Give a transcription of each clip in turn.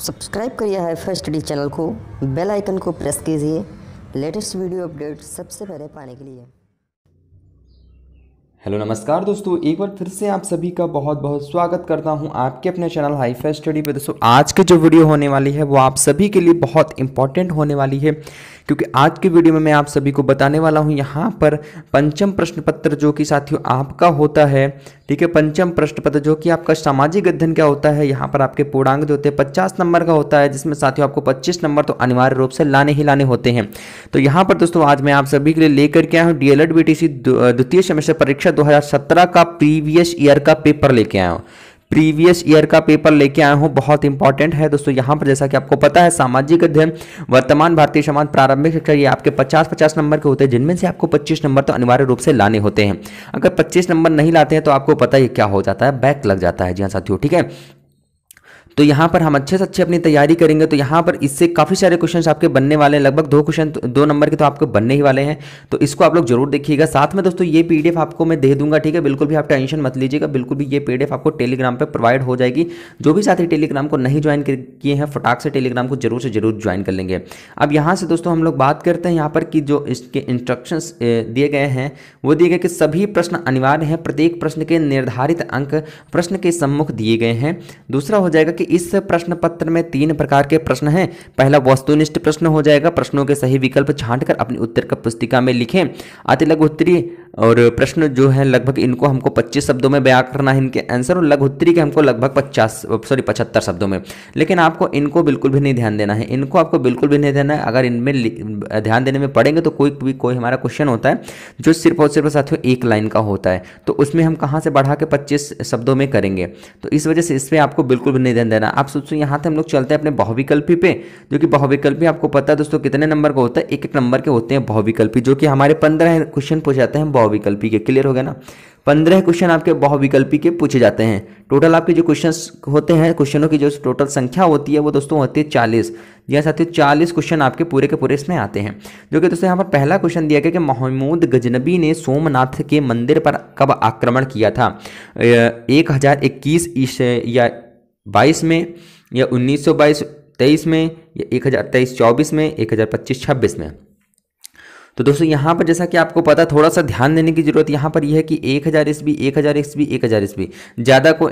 subscribe करिए है first study channel को बेल आइकन को प्रेस कीजिए लेटेस्ट वीडियो अपडेट सबसे पहले पाने के लिए हेलो नमस्कार दोस्तों एक बार फिर से आप सभी का बहुत बहुत स्वागत करता हूं आपके अपने चैनल हाई फाई स्टडी पे दोस्तों आज की जो वीडियो होने वाली है वो आप सभी के लिए बहुत इंपॉर्टेंट होने वाली है क्योंकि आज के वीडियो में मैं आप सभी को बताने वाला हूँ यहाँ पर पंचम प्रश्न पत्र जो कि साथियों आपका होता है ठीक है पंचम प्रश्न पत्र जो कि आपका सामाजिक अध्ययन क्या होता है यहाँ पर आपके पूर्णांक जो होते हैं पचास नंबर का होता है जिसमें साथियों आपको पच्चीस नंबर तो अनिवार्य रूप से लाने ही लाने होते हैं तो यहाँ पर दोस्तों आज मैं आप सभी के लिए लेकर के आया हूँ डीएलएड बीटीसी द्वितीय सेमेस्टर परीक्षा दो का प्रीवियस ईयर का पेपर लेके आया हूँ प्रीवियस ईयर का पेपर लेके आया हूँ बहुत इंपॉर्टेंट है दोस्तों यहाँ पर जैसा कि आपको पता है सामाजिक अध्ययन वर्तमान भारतीय समाज प्रारंभिक शिक्षा ये आपके 50-50 नंबर के होते हैं जिनमें से आपको 25 नंबर तो अनिवार्य रूप से लाने होते हैं अगर 25 नंबर नहीं लाते हैं तो आपको पता ही क्या हो जाता है बैक लग जाता है जी हाँ साथियों ठीक है तो यहाँ पर हम अच्छे से अच्छे अपनी तैयारी करेंगे तो यहाँ पर इससे काफ़ी सारे क्वेश्चन आपके बनने वाले हैं लगभग दो क्वेश्चन दो नंबर के तो आपके बनने ही वाले हैं तो इसको आप लोग जरूर देखिएगा साथ में दोस्तों ये पीडीएफ आपको मैं दे दूंगा ठीक है बिल्कुल भी आप टेंशन मत लीजिएगा बिल्कुल भी ये पीडीएफ आपको टेलीग्राम पर प्रोवाइड हो जाएगी जो भी साथी टेलीग्राम को नहीं ज्वाइन किए हैं फटाक से टेलीग्राम को जरूर से जरूर ज्वाइन कर लेंगे अब यहाँ से दोस्तों हम लोग बात करते हैं यहाँ पर कि जो इसके इंस्ट्रक्शन दिए गए हैं वो दिए गए कि सभी प्रश्न अनिवार्य हैं प्रत्येक प्रश्न के निर्धारित अंक प्रश्न के सम्मुख दिए गए हैं दूसरा हो जाएगा कि इस प्रश्न पत्र में तीन प्रकार के प्रश्न हैं पहला वस्तुनिष्ठ प्रश्न हो जाएगा प्रश्नों के सही विकल्प छांटकर अपनी उत्तर का पुस्तिका में लिखें अति लघु उत्तरी और प्रश्न जो है लगभग इनको हमको 25 शब्दों में बया करना है इनके आंसर और लघुत्तरी के हमको लगभग 50 सॉरी 75 शब्दों में लेकिन आपको इनको बिल्कुल भी नहीं ध्यान देना है इनको आपको बिल्कुल भी नहीं देना है अगर इनमें ध्यान देने में पड़ेंगे तो कोई भी कोई हमारा क्वेश्चन होता है जो सिर्फ और सिर्फ साथियों एक लाइन का होता है तो उसमें हम कहाँ से बढ़ा के पच्चीस शब्दों में करेंगे तो इस वजह से इसमें आपको बिल्कुल भी नहीं ध्यान देना आप सोचो यहाँ से हम लोग चलते हैं अपने बहुविकल्पी पे जो कि बहुविकल्पी आपको पता है दोस्तों कितने नंबर का होता है एक एक नंबर के होते हैं बहुविकल्पी जो कि हमारे पंद्रह क्वेश्चन पूछ जाते हैं बहुविकल्पी के क्लियर हो गया ना पंद्रह क्वेश्चन आपके बहुविकल्पी के पूछे जाते हैं टोटल आपके जो क्वेश्चन होते हैं क्वेश्चनों की जो टोटल संख्या होती है वो दोस्तों होती है चालीस जी हाँ साथियों चालीस क्वेश्चन आपके पूरे के पूरे इसमें आते हैं जो कि दोस्तों यहाँ पर पहला क्वेश्चन दिया गया कि महमूद गजनबी ने सोमनाथ के मंदिर पर कब आक्रमण किया था एक हज़ार इक्कीस या बाईस में या उन्नीस सौ बाईस तेईस में या एक हज़ार तेईस चौबीस में एक हज़ार पच्चीस छब्बीस में तो दोस्तों यहाँ पर जैसा कि आपको पता थोड़ा सा ध्यान देने की जरूरत यहाँ पर यह है कि एक हज़ार बी एक हज़ार बी एक हज़ार बी ज़्यादा को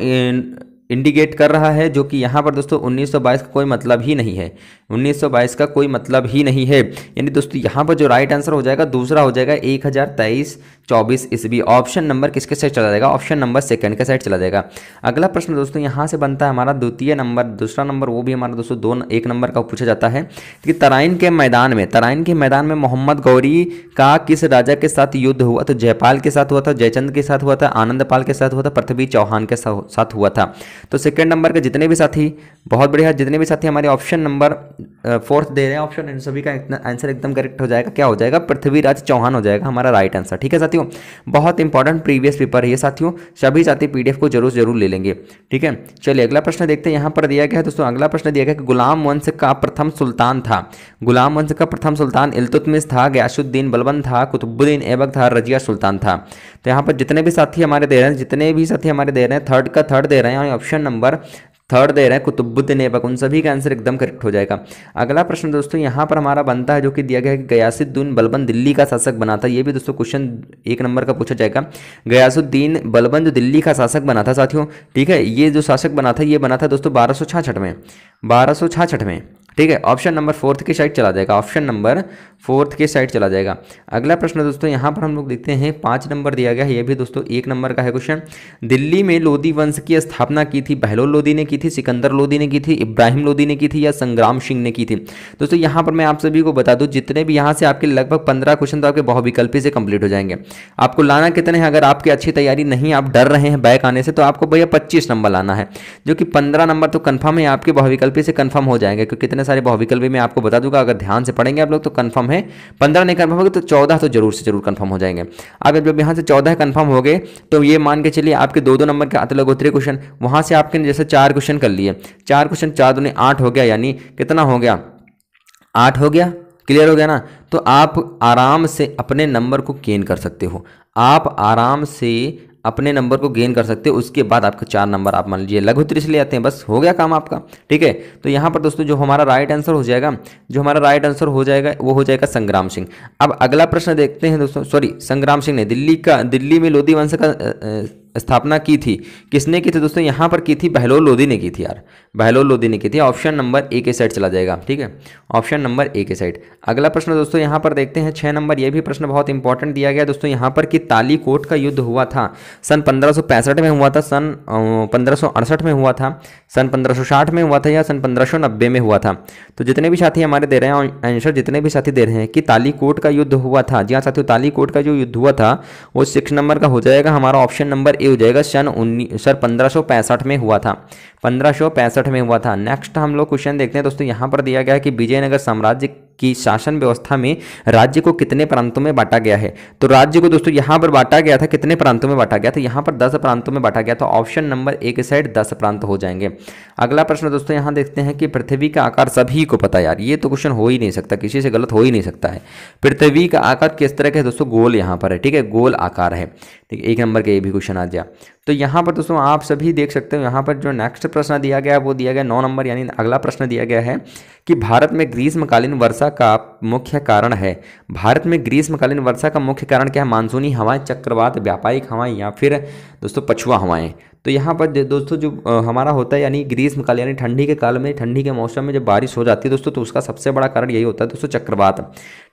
इंडिकेट कर रहा है जो कि यहाँ पर दोस्तों 1922 का कोई मतलब ही नहीं है 1922 का कोई मतलब ही नहीं है यानी दोस्तों यहाँ पर जो राइट आंसर हो जाएगा दूसरा हो जाएगा एक हज़ार तेईस चौबीस ईस्वी ऑप्शन नंबर किसके साइड चला जाएगा ऑप्शन नंबर सेकंड के साइड चला जाएगा अगला प्रश्न दोस्तों यहाँ से बनता है हमारा द्वितीय नंबर दूसरा नंबर वो भी हमारा दोस्तों दो एक नंबर का पूछा जाता है कि तराइन के मैदान में तराइन के मैदान में मोहम्मद गौरी का किस राजा के साथ युद्ध हुआ तो जयपाल के साथ हुआ था जयचंद के साथ हुआ था आनंदपाल के साथ हुआ था पृथ्वी चौहान के साथ हुआ था तो सेकेंड नंबर के जितने भी साथी बहुत बढ़िया जितने भी साथी हमारे ऑप्शन नंबर फोर्थ दे रहे हैं ऑप्शन इन सभी का आंसर एकदम करेक्ट हो जाएगा क्या हो जाएगा पृथ्वीराज चौहान हो जाएगा हमारा राइट आंसर ठीक है साथियों बहुत इंपॉर्टेंट प्रीवियस पेपर है ये साथियों सभी साथी पी को जरूर जरूर ले लेंगे ठीक है चलिए अगला प्रश्न देखते हैं यहाँ पर दिया गया है दोस्तों अगला प्रश्न दिया गया कि गुलाम वंश का प्रथम सुल्तान था गुलाम वंश का प्रथम सुल्तान इलतुतमिस था गयासुद्दीन बलबन था कुतुबुद्दीन एबक था रजिया सुल्तान था तो यहाँ पर जितने भी साथी हमारे दे रहे हैं जितने भी साथी हमारे दे रहे हैं थर्ड का थर्ड दे रहे हैं ऑप्शन नंबर थर्ड दे रहे हैं कुतुबुद्दीन ऐबक उन सभी का आंसर एकदम करेक्ट हो जाएगा अगला प्रश्न दोस्तों यहाँ पर हमारा बनता है जो कि दिया गया है कि गयासुद्दीन बलबन दिल्ली का शासक बना था ये भी दोस्तों क्वेश्चन एक नंबर का पूछा जाएगा गयासुद्दीन बलबन जो दिल्ली का शासक बना था साथियों ठीक है ये जो शासक बना था ये बना था दोस्तों बारह में बारह में ठीक है ऑप्शन नंबर फोर्थ के साइड चला जाएगा ऑप्शन नंबर फोर्थ के साइड चला जाएगा अगला प्रश्न दोस्तों यहाँ पर हम लोग देखते हैं पाँच नंबर दिया गया है ये भी दोस्तों एक नंबर का है क्वेश्चन दिल्ली में लोधी वंश की स्थापना की थी बहलोल लोधी ने की थी सिकंदर लोधी ने की थी इब्राहिम लोधी ने की थी या संग्राम सिंह ने की थी दोस्तों यहाँ पर मैं आप सभी को बता दूँ जितने भी यहाँ से आपके लगभग पंद्रह क्वेश्चन तो आपके बहुविकल्पी से कंप्लीट हो जाएंगे आपको लाना कितने हैं अगर आपकी अच्छी तैयारी नहीं आप डर रहे हैं बैक आने से तो आपको भैया पच्चीस नंबर लाना है जो कि पंद्रह नंबर तो कन्फर्म है आपके बहुविकल्पी से कन्फर्म हो जाएंगे क्योंकि कितने इतने सारे बहुविकल भी मैं आपको बता दूंगा अगर ध्यान से पढ़ेंगे आप लोग तो कन्फर्म है पंद्रह नहीं कन्फर्म होगी तो चौदह तो जरूर से जरूर कन्फर्म हो जाएंगे अब जब यहाँ से चौदह कन्फर्म हो गए तो ये मान के चलिए आपके दो दो नंबर के आते गोत्रीय क्वेश्चन वहाँ से आपके जैसे चार क्वेश्चन कर लिए चार क्वेश्चन चार दो आठ हो गया यानी कितना हो गया आठ हो गया क्लियर हो गया ना तो आप आराम से अपने नंबर को गेन कर सकते हो आप आराम से अपने नंबर को गेन कर सकते हो उसके बाद आपके चार नंबर आप मान लीजिए लघु त्रिश ले आते हैं बस हो गया काम आपका ठीक है तो यहाँ पर दोस्तों जो हमारा राइट आंसर हो जाएगा जो हमारा राइट आंसर हो जाएगा वो हो जाएगा संग्राम सिंह अब अगला प्रश्न देखते हैं दोस्तों सॉरी संग्राम सिंह ने दिल्ली का दिल्ली में लोधी वंश का स्थापना की थी किसने की थी दोस्तों यहाँ पर की थी बहलोल लोधी ने की थी यार बहलोल लोधी ने की थी ऑप्शन नंबर ए के साइड चला जाएगा ठीक है ऑप्शन नंबर ए के साइड अगला प्रश्न दोस्तों यहाँ पर देखते हैं छः नंबर ये भी प्रश्न बहुत इंपॉर्टेंट दिया गया दोस्तों यहाँ पर कि ताली कोट का युद्ध हुआ था सन पंद्रह में हुआ था सन पंद्रह में हुआ था सन पंद्रह में हुआ था या सन पंद्रह में हुआ था तो जितने भी साथी हमारे दे रहे हैं आंसर जितने भी साथी दे रहे हैं कि कोट का युद्ध हुआ था जी हाँ साथियों कोट का जो युद्ध हुआ था वो सिक्स नंबर का हो जाएगा हमारा ऑप्शन नंबर ए हो जाएगा सन उन्नीस सर पंद्रह में हुआ था पंद्रह में हुआ था नेक्स्ट हम लोग क्वेश्चन देखते हैं दोस्तों यहाँ पर दिया गया है कि विजयनगर साम्राज्य कि शासन व्यवस्था में राज्य को कितने प्रांतों में बांटा गया है तो राज्य को दोस्तों यहां पर बांटा गया था कितने प्रांतों में बांटा गया था यहां पर दस प्रांतों में बांटा गया था ऑप्शन नंबर ए के साइड दस प्रांत हो जाएंगे अगला प्रश्न दोस्तों यहां देखते हैं कि पृथ्वी का आकार सभी को पता यार ये तो क्वेश्चन हो ही नहीं सकता किसी से गलत हो ही नहीं सकता है पृथ्वी का आकार किस तरह का है दोस्तों गोल यहाँ पर है ठीक है गोल आकार है ठीक है एक नंबर का ये भी क्वेश्चन आ गया तो यहाँ पर दोस्तों आप सभी देख सकते हो यहाँ पर जो नेक्स्ट प्रश्न दिया गया है वो दिया गया नौ नंबर यानी अगला प्रश्न दिया गया है कि भारत में ग्रीष्मकालीन वर्षा का मुख्य कारण है भारत में ग्रीष्मकालीन वर्षा का मुख्य कारण क्या है मानसूनी हवाएं चक्रवात व्यापारिक हवाएं या फिर दोस्तों पछुआ हवाएं तो यहाँ पर दोस्तों जो हमारा होता है यानी ग्रीष्म काल यानी ठंडी के काल में ठंडी के मौसम में जब बारिश हो जाती है दोस्तों तो उसका सबसे बड़ा कारण यही होता है दोस्तों चक्रवात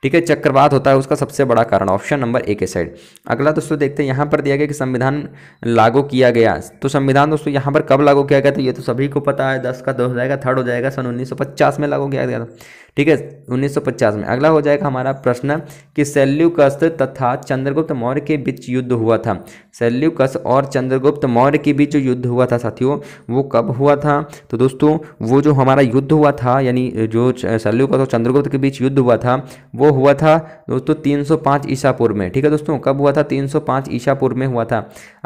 ठीक है चक्रवात होता है उसका सबसे बड़ा कारण ऑप्शन नंबर ए के साइड अगला दोस्तों देखते हैं यहाँ पर दिया गया कि संविधान लागू किया गया तो संविधान दोस्तों यहाँ पर कब लागू किया गया तो ये तो सभी को पता है दस का दो हो जाएगा थर्ड हो जाएगा सन उन्नीस में लागू किया गया था ठीक है 1950 में अगला हो जाएगा हमारा प्रश्न कि सेल्युकस्त तथा चंद्रगुप्त मौर्य के बीच युद्ध हुआ था सेल्युकस और चंद्रगुप्त मौर्य के बीच जो युद्ध हुआ था साथियों वो कब हुआ था तो दोस्तों वो जो हमारा युद्ध हुआ था यानी जो सेल्युकस और चंद्रगुप्त के बीच युद्ध हुआ था वो हुआ था दोस्तों सौ ईसा पूर्व में ठीक है दोस्तों कब हुआ था सौ ईसा पूर्व में हुआ था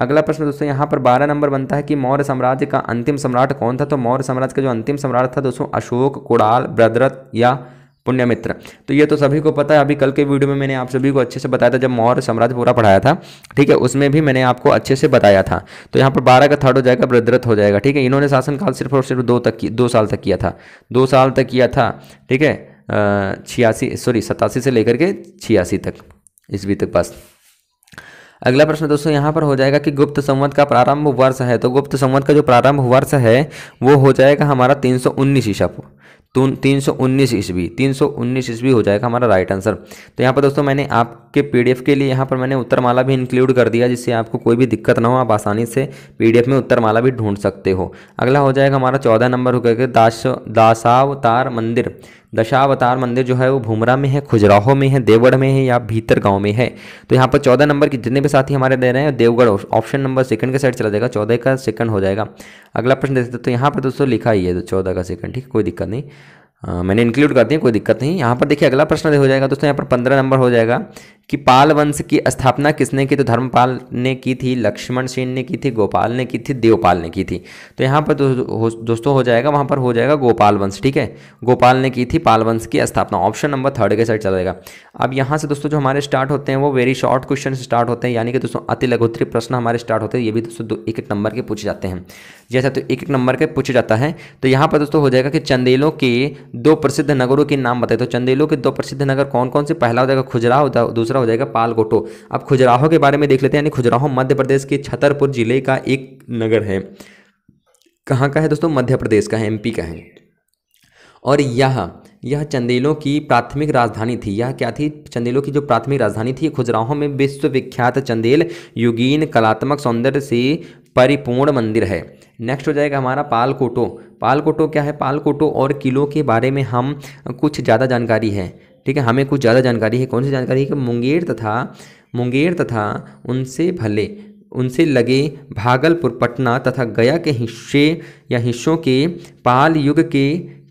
अगला प्रश्न दोस्तों यहाँ पर बारह नंबर बनता है कि मौर्य साम्राज्य का अंतिम सम्राट कौन था तो मौर्य साम्राज्य का जो अंतिम सम्राट था दोस्तों अशोक कुड़ाल ब्रदरथ या पुण्य मित्र तो ये तो सभी को पता है अभी कल के वीडियो में मैंने आप सभी को अच्छे से बताया था जब मौर्य साम्राज्य पूरा पढ़ाया था ठीक है उसमें भी मैंने आपको अच्छे से बताया था तो यहाँ पर बारह का थर्ड हो जाएगा वृद्धरथ हो जाएगा ठीक है इन्होंने शासनकाल सिर्फ और सिर्फ दो तक दो साल तक किया था दो साल तक किया था ठीक है छियासी सॉरी सतासी से लेकर के छियासी तक ईस्वी तक बस अगला प्रश्न दोस्तों यहाँ पर हो जाएगा कि गुप्त संवत का प्रारंभ वर्ष है तो गुप्त संवत का जो प्रारंभ वर्ष है वो हो जाएगा हमारा तीन सौ उन्नीस ईसा तो तीन सौ उन्नीस ईस्वी तीन सौ उन्नीस ईस्वी हो जाएगा हमारा राइट आंसर तो यहाँ पर दोस्तों मैंने आपके पीडीएफ के लिए यहाँ पर मैंने उत्तरमाला भी इंक्लूड कर दिया जिससे आपको कोई भी दिक्कत ना हो आप आसानी से पीडीएफ में उत्तरमाला भी ढूंढ सकते हो अगला हो जाएगा हमारा चौदह नंबर हो गया दास दासावतार मंदिर दशावतार मंदिर जो है वो भूमरा में है खुजराहो में है देवगढ़ में है या भीतर गांव में है तो यहाँ पर चौदह नंबर के जितने भी साथी हमारे दे रहे हैं देवगढ़ ऑप्शन नंबर सेकंड के साइड चला जाएगा चौदह का सेकंड हो जाएगा अगला प्रश्न देखते तो यहाँ पर दोस्तों लिखा ही है तो चौदह का सेकंड ठीक कोई दिक्कत नहीं आ, मैंने इंक्लूड कर दिया कोई दिक्कत नहीं यहाँ पर देखिए अगला प्रश्न हो जाएगा दोस्तों यहाँ पर पंद्रह नंबर हो जाएगा कि पाल वंश की स्थापना किसने की तो धर्मपाल ने की थी लक्ष्मण सेन ने की थी गोपाल ने की थी देवपाल ने की थी तो यहाँ पर दोस्तों हो जाएगा वहाँ पर हो जाएगा गोपाल वंश ठीक है गोपाल ने की थी पाल वंश की स्थापना ऑप्शन नंबर थर्ड के साइड चला जाएगा अब यहाँ से दोस्तों जो हमारे स्टार्ट होते हैं वो वेरी शॉर्ट क्वेश्चन स्टार्ट होते हैं यानी कि दोस्तों अति लघुत्री प्रश्न हमारे स्टार्ट होते हैं ये भी दोस्तों एक एक नंबर के पूछे जाते हैं जैसा तो एक एक नंबर के पूछे जाता है तो यहाँ पर दोस्तों हो जाएगा कि चंदेलों के दो प्रसिद्ध नगरों के नाम बताए तो चंदेलो के दो प्रसिद्ध नगर कौन कौन से पहला हो जाएगा खुजराहो दूसरा हो जाएगा पालकोटो अब खुजराहो के बारे में देख लेते हैं यानी खुजराहो मध्य प्रदेश के छतरपुर जिले का एक नगर है कहाँ का है दोस्तों मध्य प्रदेश का है एम का है और यह यह चंदेलों की प्राथमिक राजधानी थी यह क्या थी चंदेलों की जो प्राथमिक राजधानी थी खुजराहों में विश्वविख्यात चंदेल युगीन कलात्मक सौंदर्य से परिपूर्ण मंदिर है नेक्स्ट हो जाएगा हमारा पालकोटो पालकोटो क्या है पालकोटो और किलों के बारे में हम कुछ ज़्यादा जानकारी है ठीक है हमें कुछ ज़्यादा जानकारी है कौन सी जानकारी है कि मुंगेर तथा मुंगेर तथा उनसे भले उनसे लगे भागलपुर पटना तथा गया के हिस्से या हिस्सों के पाल युग के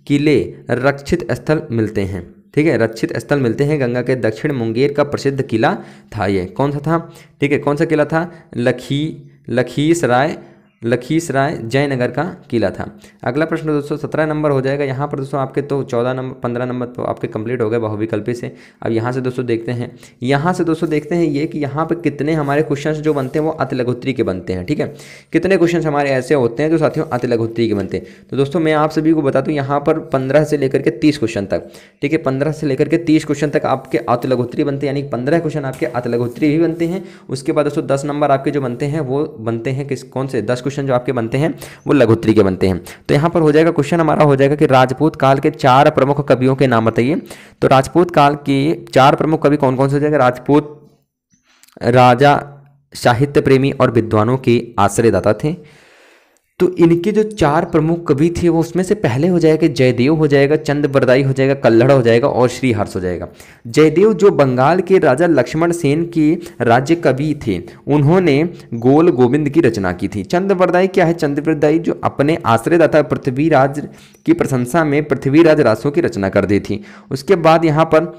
किले रक्षित स्थल मिलते हैं ठीक है रक्षित स्थल मिलते हैं गंगा के दक्षिण मुंगेर का प्रसिद्ध किला था ये कौन सा था ठीक है कौन सा किला था लखी लखीस राय लखीस राय जयनगर का किला था अगला प्रश्न दोस्तों सत्रह नंबर हो जाएगा यहाँ पर दोस्तों आपके तो चौदह नंबर पंद्रह नंबर तो आपके कंप्लीट हो गए बहुविकल्पी से अब यहाँ से दोस्तों देखते हैं यहाँ से दोस्तों देखते हैं ये कि यहाँ पर कितने हमारे क्वेश्चन जो बनते हैं वो अतिलघुत्री के बनते हैं ठीक है कितने क्वेश्चन हमारे ऐसे होते हैं जो साथियों अतिलघुत्री के बनते हैं तो दोस्तों मैं आप सभी को बता दूँ यहाँ पर पंद्रह से लेकर के तीस क्वेश्चन तक ठीक है पंद्रह से लेकर के तीस क्वेश्चन तक आपके अतिलघुत्री बनते हैं यानी पंद्रह क्वेश्चन आपके अतिलघुत्री भी बनते हैं उसके बाद दोस्तों दस नंबर आपके जो बनते हैं वो बनते हैं किस कौन से दस क्वेश्चन जो आपके बनते हैं वो लघुत्री के बनते हैं तो यहाँ पर हो जाएगा क्वेश्चन हमारा हो जाएगा कि राजपूत काल के चार प्रमुख कवियों के नाम बताइए तो राजपूत काल के चार प्रमुख कवि कौन कौन से हो जाएगा राजपूत राजा साहित्य प्रेमी और विद्वानों के आश्रयदाता थे तो इनके जो चार प्रमुख कवि थे वो उसमें से पहले हो जाएगा जयदेव हो जाएगा चंद बरदाई हो जाएगा कल्लड़ हो जाएगा और श्री हर्ष हो जाएगा जयदेव जो बंगाल के राजा लक्ष्मण सेन के राज्य कवि थे उन्होंने गोल गोविंद की रचना की थी चंद बरदाई क्या है चंद बरदाई जो अपने आश्रयदाता पृथ्वीराज की प्रशंसा में पृथ्वीराज रासों की रचना कर दी थी उसके बाद यहाँ पर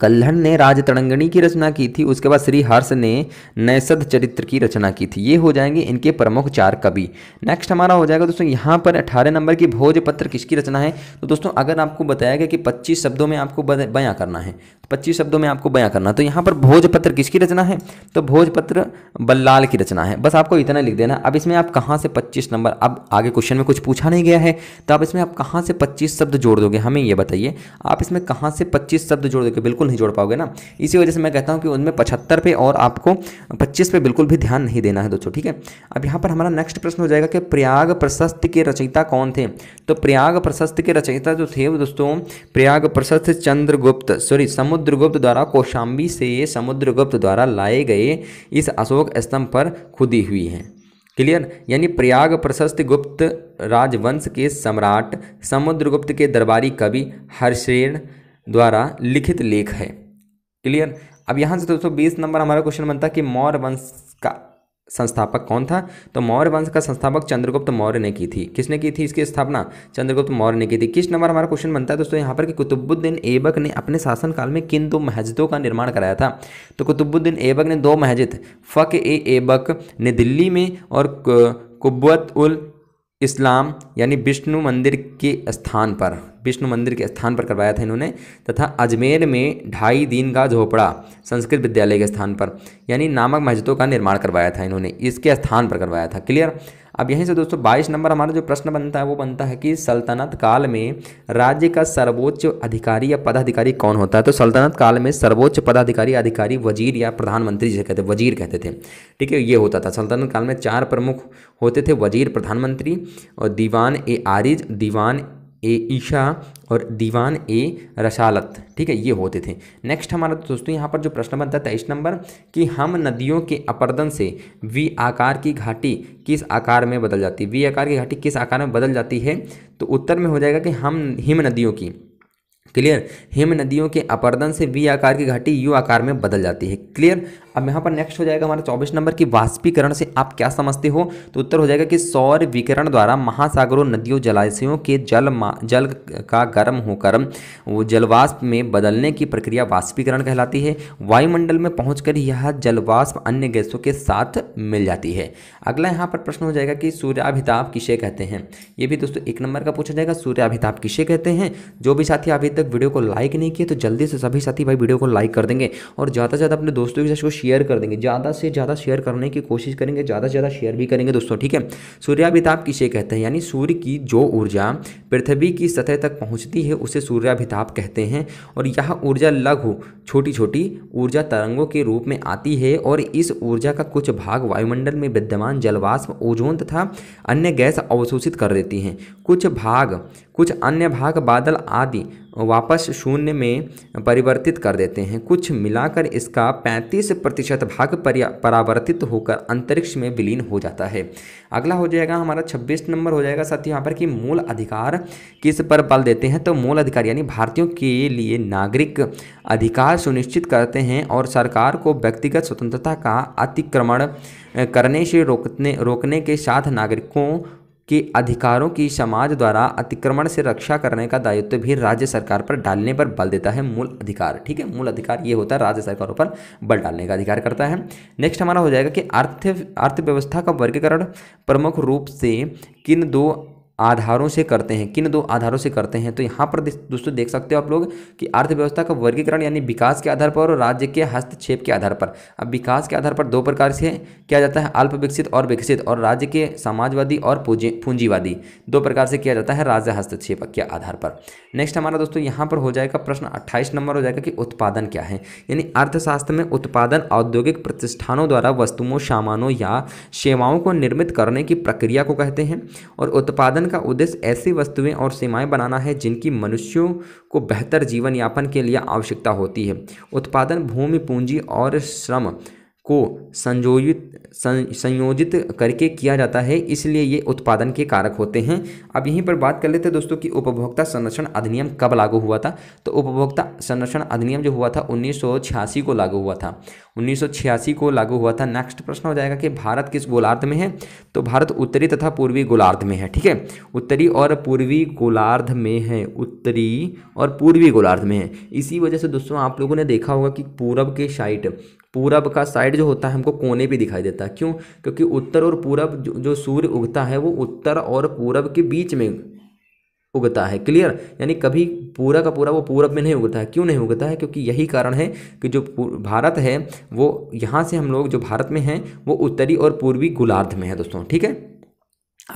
कल्हण ने राजतरंगणी की रचना की थी उसके बाद श्री हर्ष ने नैसद चरित्र की रचना की थी ये हो जाएंगे इनके प्रमुख चार कवि नेक्स्ट हमारा हो जाएगा दोस्तों यहाँ पर अठारह नंबर की भोजपत्र किसकी रचना है तो दोस्तों अगर आपको बताया गया कि पच्चीस शब्दों में आपको बयां करना है पच्चीस शब्दों में आपको बयां करना तो यहाँ पर भोजपत्र किसकी रचना है तो भोजपत्र बल्लाल की रचना है बस आपको इतना लिख देना अब इसमें आप कहाँ से पच्चीस नंबर अब आगे क्वेश्चन में कुछ पूछा नहीं गया है तो आप इसमें आप कहाँ से पच्चीस शब्द जोड़ दोगे हमें ये बताइए आप इसमें कहाँ से पच्चीस शब्द जोड़ दोगे बिल्कुल नहीं जोड़ पाओगे ना इसी वजह से मैं कहता हूँ कि उनमें पचहत्तर पे और आपको पच्चीस पे बिल्कुल भी ध्यान नहीं देना है दोस्तों ठीक है अब यहाँ पर हमारा नेक्स्ट प्रश्न हो जाएगा कि प्रयाग प्रशस्त के रचयिता कौन थे तो प्रयाग प्रशस्त के रचयिता जो थे वो दोस्तों प्रयाग प्रशस्त चंद्रगुप्त सॉरी समुद्र समुद्रगुप्त द्वारा कौशाम्बी से समुद्रगुप्त द्वारा लाए गए इस अशोक स्तंभ पर खुदी हुई है क्लियर यानी प्रयाग प्रशस्त गुप्त राजवंश के सम्राट समुद्रगुप्त के दरबारी कवि हर्षेण द्वारा लिखित लेख है क्लियर अब यहाँ से दोस्तों बीस नंबर हमारा क्वेश्चन बनता है कि मौर्य वंश का संस्थापक कौन था तो मौर्य वंश का संस्थापक चंद्रगुप्त मौर्य ने की थी किसने की थी इसकी स्थापना चंद्रगुप्त मौर्य ने की थी किस नंबर हमारा क्वेश्चन बनता है दोस्तों यहाँ पर कि कुतुबुद्दीन ऐबक ने अपने शासनकाल में किन दो महजिदों का निर्माण कराया था तो कुतुबुद्दीन ऐबक ने दो महजिद फ़क ए ऐबक ने दिल्ली में और कुब्बत उल इस्लाम यानी विष्णु मंदिर के स्थान पर विष्णु मंदिर के स्थान पर करवाया था इन्होंने तथा अजमेर में ढाई दिन का झोपड़ा संस्कृत विद्यालय के स्थान पर यानी नामक मस्जिदों का निर्माण करवाया था इन्होंने इसके स्थान पर करवाया था क्लियर अब यहीं से दोस्तों बाईस नंबर हमारा जो प्रश्न बनता है वो बनता है कि सल्तनत काल में राज्य का सर्वोच्च अधिकारी या पदाधिकारी कौन होता है तो सल्तनत काल में सर्वोच्च पदाधिकारी अधिकारी वजीर या प्रधानमंत्री जिसे कहते वजीर कहते थे ठीक है ये होता था सल्तनत काल में चार प्रमुख होते थे वजीर प्रधानमंत्री और दीवान ए आरिज दीवान ए ईशा और दीवान ए रसालत ठीक है ये होते थे नेक्स्ट हमारा तो दोस्तों यहाँ पर जो प्रश्न बनता है तेईस नंबर कि हम नदियों के अपर्दन से वी आकार की घाटी किस आकार में बदल जाती है वी आकार की घाटी किस आकार में बदल जाती है तो उत्तर में हो जाएगा कि हम हिम नदियों की क्लियर हिम नदियों के अपर्दन से वी आकार की घाटी यू आकार में बदल जाती है क्लियर अब यहाँ पर नेक्स्ट हो जाएगा हमारा चौबीस नंबर की वाष्पीकरण से आप क्या समझते हो तो उत्तर हो जाएगा कि सौर विकरण द्वारा महासागरों नदियों जलाशयों के जल जल का गर्म होकर वो जलवाष्प में बदलने की प्रक्रिया वाष्पीकरण कहलाती है वायुमंडल में पहुंचकर यह जलवाष्प अन्य गैसों के साथ मिल जाती है अगला यहाँ पर प्रश्न हो जाएगा कि सूर्याभिताप किसे कहते हैं ये भी दोस्तों एक नंबर का पूछा जाएगा सूर्याभिताप किसे कहते हैं जो भी साथी अभी तक वीडियो को लाइक नहीं किए तो जल्दी से सभी साथी भाई वीडियो को लाइक कर देंगे और ज़्यादा से ज़्यादा अपने दोस्तों के साथ शेयर कर देंगे ज़्यादा से ज़्यादा शेयर करने की कोशिश करेंगे ज़्यादा से ज़्यादा शेयर भी करेंगे दोस्तों ठीक है सूर्याभिताप किसे कहते हैं यानी सूर्य की जो ऊर्जा पृथ्वी की सतह तक पहुँचती है उसे सूर्याभिताप कहते हैं और यह ऊर्जा लघु छोटी छोटी ऊर्जा तरंगों के रूप में आती है और इस ऊर्जा का कुछ भाग वायुमंडल में विद्यमान जलवाष्प ओजोन तथा अन्य गैस अवशोषित कर देती हैं कुछ भाग कुछ अन्य भाग बादल आदि वापस शून्य में परिवर्तित कर देते हैं कुछ मिलाकर इसका 35 प्रतिशत भाग परावर्तित होकर अंतरिक्ष में विलीन हो जाता है अगला हो जाएगा हमारा 26 नंबर हो जाएगा साथ ही यहाँ पर कि मूल अधिकार किस पर बल देते हैं तो मूल अधिकार यानी भारतीयों के लिए नागरिक अधिकार सुनिश्चित करते हैं और सरकार को व्यक्तिगत स्वतंत्रता का अतिक्रमण करने से रोकने रोकने के साथ नागरिकों के अधिकारों की समाज द्वारा अतिक्रमण से रक्षा करने का दायित्व भी राज्य सरकार पर डालने पर बल देता है मूल अधिकार ठीक है मूल अधिकार ये होता है राज्य सरकारों पर बल डालने का अधिकार करता है नेक्स्ट हमारा हो जाएगा कि अर्थ अर्थव्यवस्था का वर्गीकरण प्रमुख रूप से किन दो आधारों से करते हैं किन दो आधारों से करते हैं तो यहाँ पर दोस्तों देख सकते हो आप लोग कि अर्थव्यवस्था का वर्गीकरण यानी विकास के आधार पर और राज्य के हस्तक्षेप के आधार पर अब विकास के आधार पर दो प्रकार से किया जाता है अल्प विकसित और विकसित और राज्य के समाजवादी और पूंजीवादी दो प्रकार से किया जाता है राज्य हस्तक्षेप के आधार पर नेक्स्ट हमारा दोस्तों यहाँ पर हो जाएगा प्रश्न अट्ठाईस नंबर हो जाएगा कि उत्पादन क्या है यानी अर्थशास्त्र में उत्पादन औद्योगिक प्रतिष्ठानों द्वारा वस्तुओं सामानों या सेवाओं को निर्मित करने की प्रक्रिया को कहते हैं और उत्पादन संवर्धन का उद्देश्य ऐसी वस्तुएं और सीमाएं बनाना है जिनकी मनुष्यों को बेहतर जीवन यापन के लिए आवश्यकता होती है उत्पादन भूमि पूंजी और श्रम को संयोजित संयोजित करके किया जाता है इसलिए ये उत्पादन के कारक होते हैं अब यहीं पर बात कर लेते हैं दोस्तों कि उपभोक्ता संरक्षण अधिनियम कब लागू हुआ था तो उपभोक्ता संरक्षण अधिनियम जो हुआ था 1986 को लागू हुआ था 1986 को लागू हुआ था नेक्स्ट प्रश्न हो जाएगा कि भारत किस गोलार्ध में है तो भारत उत्तरी तथा पूर्वी गोलार्ध में है ठीक है उत्तरी और पूर्वी गोलार्ध में है उत्तरी और पूर्वी गोलार्ध में है इसी वजह से दोस्तों आप लोगों ने देखा होगा कि पूरब के साइड पूरब का साइड जो होता है हमको कोने भी दिखाई देता है क्यों क्योंकि उत्तर और पूरब जो, जो सूर्य उगता है वो उत्तर और पूरब के बीच में उगता है क्लियर यानी कभी पूरा का पूरा वो पूरब में नहीं उगता है क्यों नहीं उगता है क्योंकि यही कारण है कि जो भारत है वो यहाँ से हम लोग जो भारत में हैं वो उत्तरी और पूर्वी गोलार्ध में है दोस्तों ठीक है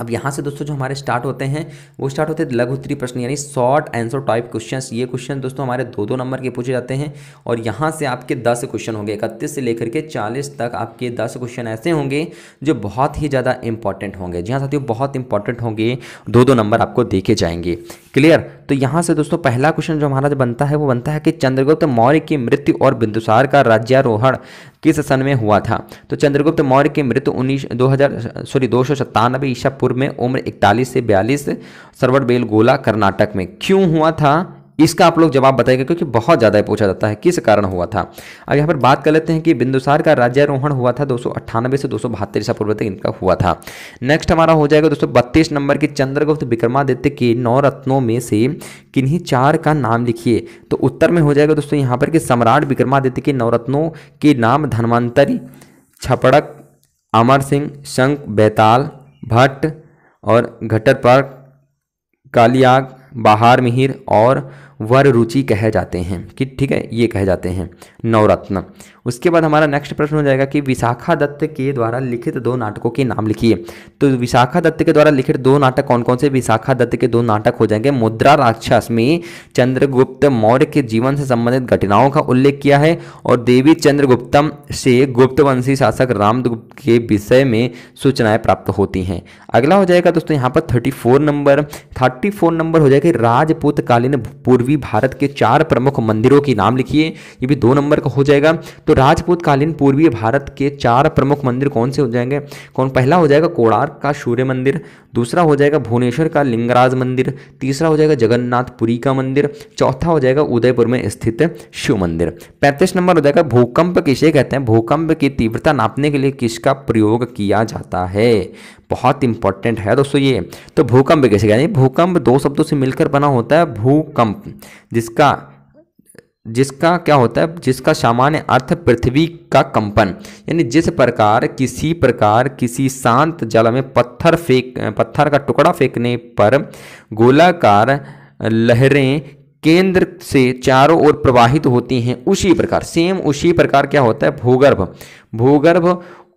अब यहाँ से दोस्तों जो हमारे स्टार्ट होते हैं वो स्टार्ट होते हैं लघु उत्तरी प्रश्न यानी शॉर्ट आंसर टाइप क्वेश्चन ये क्वेश्चन दोस्तों हमारे दो दो नंबर के पूछे जाते हैं और यहाँ से आपके दस क्वेश्चन होंगे इकतीस से लेकर के चालीस तक आपके दस क्वेश्चन ऐसे होंगे जो बहुत ही ज़्यादा इंपॉर्टेंट होंगे जी हाँ साथियों बहुत इंपॉर्टेंट होंगे दो दो नंबर आपको देखे जाएंगे क्लियर तो यहाँ से दोस्तों पहला क्वेश्चन जो हमारा जो बनता है वो बनता है कि चंद्रगुप्त मौर्य की मृत्यु और बिंदुसार का राज्यारोहण किस सन में हुआ था तो चंद्रगुप्त मौर्य की मृत्यु उन्नीस दो हज़ार सॉरी दो सौ सत्तानबे ईसा पूर्व में उम्र इकतालीस से बयालीस सरवट बेलगोला कर्नाटक में क्यों हुआ था इसका आप लोग जवाब बताएगा क्योंकि बहुत ज़्यादा पूछा जाता है किस कारण हुआ था अब यहाँ पर बात कर लेते हैं कि बिंदुसार का राज्यारोहण हुआ था दो से दो सौ पूर्व तक इनका हुआ था नेक्स्ट हमारा हो जाएगा दोस्तों बत्तीस नंबर की चंद्रगुप्त विक्रमादित्य के नौ रत्नों में से किन्हीं चार का नाम लिखिए तो उत्तर में हो जाएगा दोस्तों यहाँ पर कि सम्राट विक्रमादित्य के नवरत्नों के नाम धन्वंतरी छपड़क अमर सिंह शंख बैताल भट्ट और घटरपर्क कालियाग बाहर मिहिर और वर रुचि कहे जाते हैं कि ठीक है ये कहे जाते हैं नवरत्न उसके बाद हमारा नेक्स्ट प्रश्न हो जाएगा कि विशाखा दत्त के द्वारा लिखित दो नाटकों के नाम लिखिए तो विशाखा दत्त के द्वारा लिखित दो नाटक कौन कौन से विशाखा दत्त के दो नाटक हो जाएंगे मुद्रा राक्षस में चंद्रगुप्त मौर्य के जीवन से संबंधित घटनाओं का उल्लेख किया है और देवी चंद्रगुप्तम से गुप्तवंशी शासक रामगुप्त के विषय में सूचनाएं प्राप्त होती हैं अगला हो जाएगा दोस्तों यहाँ पर थर्टी नंबर थर्टी नंबर हो जाएगा राजपूतकालीन पूर्व पूर्वी भारत के चार प्रमुख मंदिरों के नाम लिखिए ये भी दो नंबर का हो जाएगा तो राजपूतकालीन पूर्वी भारत के चार प्रमुख मंदिर कौन से हो जाएंगे कौन पहला हो जाएगा कोणार्क का सूर्य मंदिर दूसरा हो जाएगा भुवनेश्वर का लिंगराज मंदिर तीसरा हो जाएगा जगन्नाथपुरी का मंदिर चौथा हो जाएगा उदयपुर में स्थित शिव मंदिर पैंतीस नंबर हो जाएगा भूकंप किसे कहते हैं भूकंप की तीव्रता नापने के लिए किसका प्रयोग किया जाता है बहुत इंपॉर्टेंट है दोस्तों ये तो भूकंप कैसे कहते हैं भूकंप दो शब्दों से मिलकर बना होता है भूकंप जिसका जिसका क्या होता है जिसका सामान्य अर्थ पृथ्वी का कंपन यानी जिस प्रकार किसी प्रकार किसी शांत जल में पत्थर फेंक पत्थर का टुकड़ा फेंकने पर गोलाकार लहरें केंद्र से चारों ओर प्रवाहित होती हैं उसी प्रकार सेम उसी प्रकार क्या होता है भूगर्भ भूगर्भ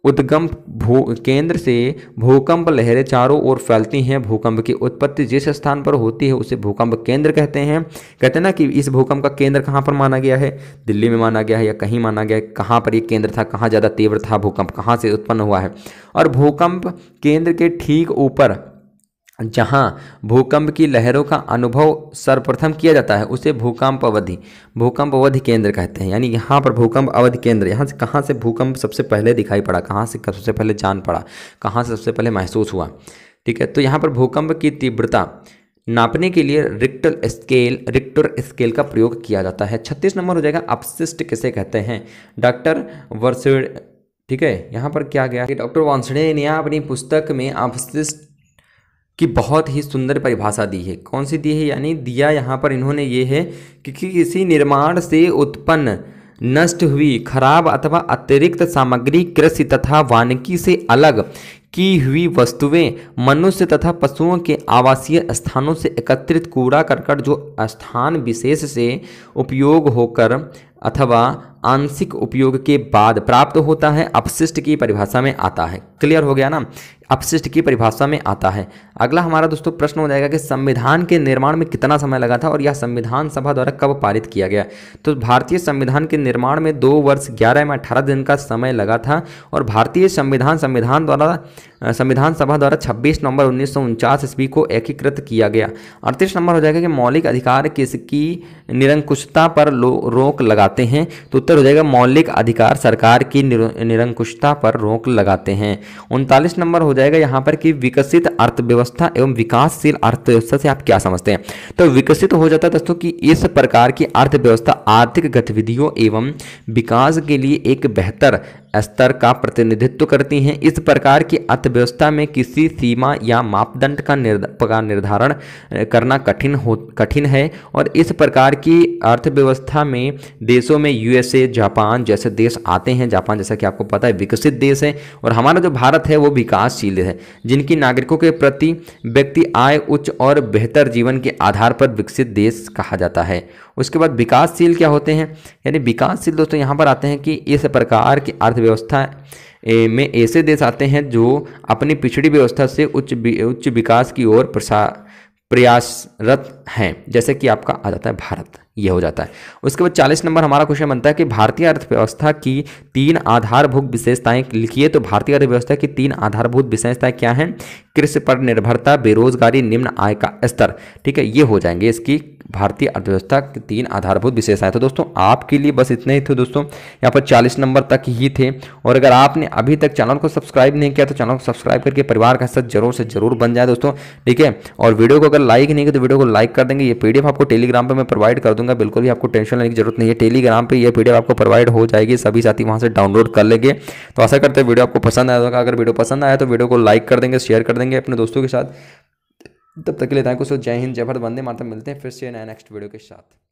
उद्गम भू केंद्र से भूकंप लहरें चारों ओर फैलती हैं भूकंप की उत्पत्ति जिस स्थान पर होती है उसे भूकंप केंद्र कहते हैं कहते हैं ना कि इस भूकंप का केंद्र कहाँ पर माना गया है दिल्ली में माना गया है या कहीं माना गया है कहाँ पर यह केंद्र था कहाँ ज़्यादा तीव्र था भूकंप कहाँ से उत्पन्न हुआ है और भूकंप केंद्र के ठीक ऊपर जहाँ भूकंप की लहरों का अनुभव सर्वप्रथम किया जाता है उसे भूकंप अवधि भूकंप अवधि केंद्र कहते हैं यानी यहाँ पर भूकंप अवधि केंद्र यहाँ से कहाँ से भूकंप सबसे पहले दिखाई पड़ा कहाँ से सबसे पहले जान पड़ा कहाँ से सबसे पहले महसूस हुआ ठीक है तो यहाँ पर भूकंप की तीव्रता नापने के लिए रिक्टर स्केल रिक्टर स्केल का प्रयोग किया जाता है छत्तीस नंबर हो जाएगा अपशिष्ट किसे कहते हैं डॉक्टर वर्सेड ठीक है यहाँ पर क्या गया कि डॉक्टर वांसडे ने अपनी पुस्तक में अपशिष्ट की बहुत ही सुंदर परिभाषा दी है कौन सी दी है यानी दिया यहाँ पर इन्होंने ये है कि किसी निर्माण से उत्पन्न नष्ट हुई खराब अथवा अतिरिक्त सामग्री कृषि तथा वानिकी से अलग की हुई वस्तुएं मनुष्य तथा पशुओं के आवासीय स्थानों से एकत्रित कूड़ा करकट जो स्थान विशेष से उपयोग होकर अथवा आंशिक उपयोग के बाद प्राप्त होता है अपशिष्ट की परिभाषा में आता है क्लियर हो गया ना अपशिष्ट की परिभाषा में आता है अगला हमारा दोस्तों प्रश्न हो जाएगा कि संविधान के निर्माण में कितना समय लगा था और यह संविधान सभा द्वारा कब पारित किया गया तो भारतीय संविधान के निर्माण में दो वर्ष ग्यारह में अठारह दिन का समय लगा था और भारतीय संविधान संविधान द्वारा संविधान सभा द्वारा छब्बीस नवंबर उन्नीस ईस्वी को एकीकृत किया गया अड़तीस नंबर हो जाएगा कि मौलिक अधिकार किसकी निरंकुशता पर रोक लगाते हैं तो उत्तर हो जाएगा मौलिक अधिकार सरकार की निरंकुशता पर रोक लगाते हैं उनतालीस नंबर हो जाएगा यहाँ पर कि विकसित अर्थव्यवस्था एवं विकासशील अर्थव्यवस्था से आप क्या समझते हैं तो विकसित हो जाता है दोस्तों कि इस प्रकार की अर्थव्यवस्था आर्थिक गतिविधियों एवं विकास के लिए एक बेहतर स्तर का प्रतिनिधित्व करती हैं इस प्रकार की अर्थव्यवस्था में किसी सीमा या मापदंड का निर्धार निर्धारण करना कठिन हो कठिन है और इस प्रकार की अर्थव्यवस्था में देशों में यूएसए जापान जैसे देश आते हैं जापान जैसा कि आपको पता है विकसित देश है और हमारा जो भारत है वो विकासशील है जिनकी नागरिकों के प्रति व्यक्ति आय उच्च और बेहतर जीवन के आधार पर विकसित देश कहा जाता है उसके बाद विकासशील क्या होते हैं यानी विकासशील दोस्तों यहाँ पर आते हैं कि इस प्रकार की अर्थव्यवस्था में ऐसे देश आते हैं जो अपनी पिछड़ी व्यवस्था से उच्च उच्च विकास की ओर प्रसा प्रयासरत हैं जैसे कि आपका आ जाता है भारत ये हो जाता है उसके बाद चालीस नंबर हमारा क्वेश्चन बनता है कि भारतीय अर्थव्यवस्था की तीन आधारभूत विशेषताएं लिखिए तो भारतीय अर्थव्यवस्था की तीन आधारभूत विशेषताएं क्या हैं कृषि पर निर्भरता बेरोजगारी निम्न आय का स्तर ठीक है ये हो जाएंगे इसकी भारतीय अर्थव्यवस्था के तीन आधारभूत विशेषताएं तो दोस्तों आपके लिए बस इतने ही थे दोस्तों यहाँ पर चालीस नंबर तक ही थे और अगर आपने अभी तक चैनल को सब्सक्राइब नहीं किया तो चैनल को सब्सक्राइब करके परिवार का साथ जरूर से जरूर बन जाए दोस्तों ठीक है और वीडियो को अगर लाइक नहीं किया तो वीडियो को लाइक कर देंगे ये पीडीएफ आपको टेलीग्राम पर मैं प्रोवाइड कर दूंगा बिल्कुल भी आपको टेंशन लेने की जरूरत नहीं है टेलीग्राम पर यह पीडीएफ आपको प्रोवाइड हो जाएगी सभी साथी वहाँ से डाउनलोड कर लेंगे तो ऐसा करते हैं वीडियो आपको पसंद आया होगा अगर वीडियो पसंद आया तो वीडियो को लाइक कर देंगे शेयर कर देंगे अपने दोस्तों के साथ तब तक के लिए थैंक यू सो जय हिंद जय भारत वंदे मातरम मिलते हैं फिर से नए नेक्स्ट वीडियो के साथ